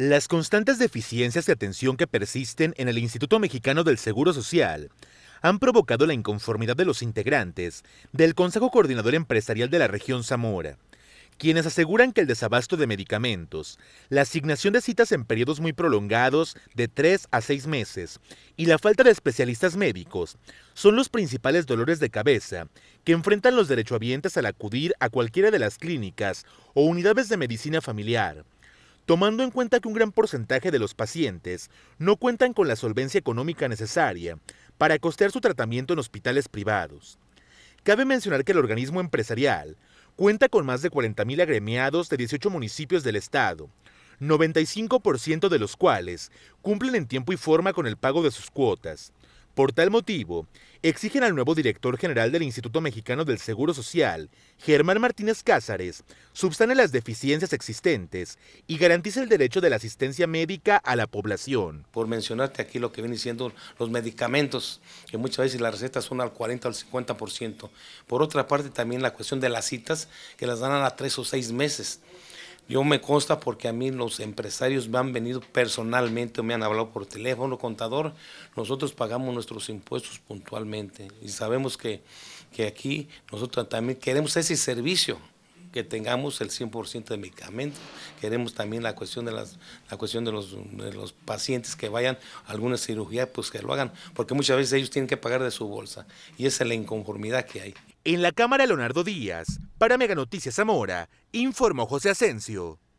Las constantes deficiencias de atención que persisten en el Instituto Mexicano del Seguro Social han provocado la inconformidad de los integrantes del Consejo Coordinador Empresarial de la región Zamora, quienes aseguran que el desabasto de medicamentos, la asignación de citas en periodos muy prolongados de tres a 6 meses y la falta de especialistas médicos son los principales dolores de cabeza que enfrentan los derechohabientes al acudir a cualquiera de las clínicas o unidades de medicina familiar tomando en cuenta que un gran porcentaje de los pacientes no cuentan con la solvencia económica necesaria para costear su tratamiento en hospitales privados. Cabe mencionar que el organismo empresarial cuenta con más de 40.000 agremiados de 18 municipios del estado, 95% de los cuales cumplen en tiempo y forma con el pago de sus cuotas, por tal motivo, exigen al nuevo director general del Instituto Mexicano del Seguro Social, Germán Martínez Cázares, substane las deficiencias existentes y garantice el derecho de la asistencia médica a la población. Por mencionarte aquí lo que vienen siendo los medicamentos, que muchas veces las recetas son al 40 al 50%. Por otra parte, también la cuestión de las citas, que las dan a tres o seis meses. Yo me consta porque a mí los empresarios me han venido personalmente, me han hablado por teléfono, contador. Nosotros pagamos nuestros impuestos puntualmente y sabemos que, que aquí nosotros también queremos ese servicio que tengamos el 100% de medicamentos. Queremos también la cuestión de la cuestión de los, pacientes que vayan a alguna cirugía, pues que lo hagan, porque muchas veces ellos tienen que pagar de su bolsa y esa es la inconformidad que hay. En la cámara Leonardo Díaz, para Mega Noticias Zamora, informó José Asensio.